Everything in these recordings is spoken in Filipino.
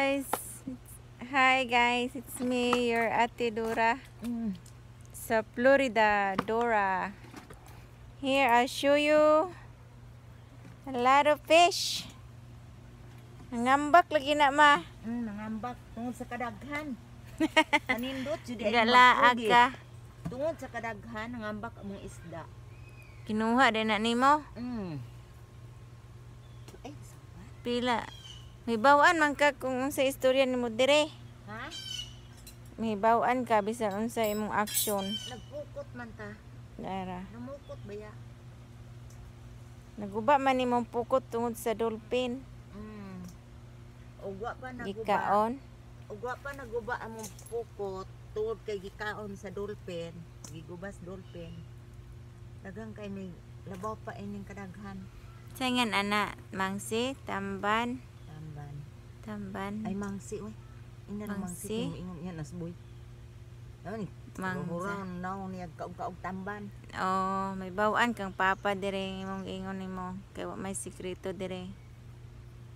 guys. Hi guys, it's me, your Ate Dora. Mm. Sa Florida, Dora. Here, I'll show you a lot of fish. Nangambak lagi na ma. Mm, nangambak tungod sa kadaghan. Kanindot jud ay laag ka. Tungod sa kadaghan nangambak ang mga isda. Kinuha din na nimo? Mm. Ay, Pila may bawaan man ka kung unsa istorya nimo dire. Ha? May bawaan ka bisan unsa imong action. Nagpukot man ta. Dara. Namukot ba ya? Naguba man ni mong pukot tungod sa dolphin. Mm. Ugwa pa naguba. Gikaon. Ugwa pa naguba among pukot tungod kay gikaon sa dolphin. Gigubas dolphin. Dagang kay may labaw pa ining kadaghan. Sangan ana, mangsi, tamban. Lamban. Ay, mangsi, uy. Ina mangsi. Mangsi? Ingon yan, asboy. Ano ni? Mangsa. Hurang naon niya kaog-kaog tamban. Oh, may bawaan kang papa dire mong ingon nimo kay wa may sikreto dire.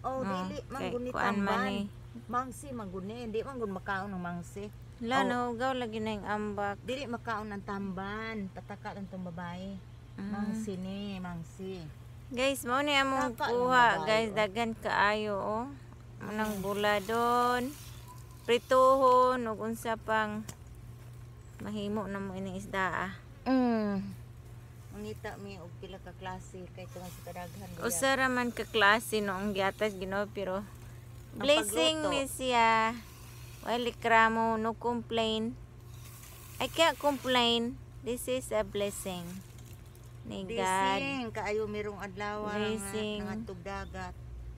Oh, oh dili mangguni tamban. Man, eh. Mangsi mangguni, di manggun makaon ng mangsi. La oh. gaw lagi na yung ambak. Dili makaon ng tamban, Tataka ang tong babae. Mm. Mangsi ni, mangsi. Guys, mo ni among kuha, guys, oh. dagan kaayo oh. Anang bula doon. Prituhon. Huwag unsa pang mahimo na mo ining isda ah. Mm. Unita mi og pila ka klase kay tungod sa kadaghan. Usa ra man ka klase no ang giatas Ginoo pero blessing ni siya. Well, ikramo no complain. I can't complain. This is a blessing. Ni God. Blessing kaayo merong adlaw nga tugdagat.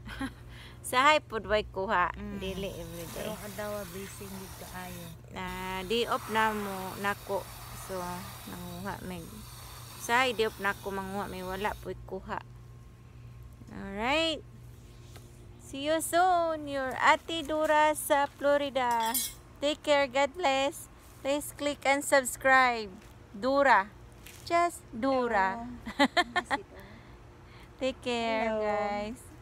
Sahay pud way kuha mm. dili every day. Pero adawa busy gid kaayo. Na di op na mo nako. So nanguha meg. Sahay di op nako manguha may wala pud kuha. All right. See you soon. Your Ate dura sa Florida. Take care. God bless. Please click and subscribe. dura Just dura Take care, Hello. guys.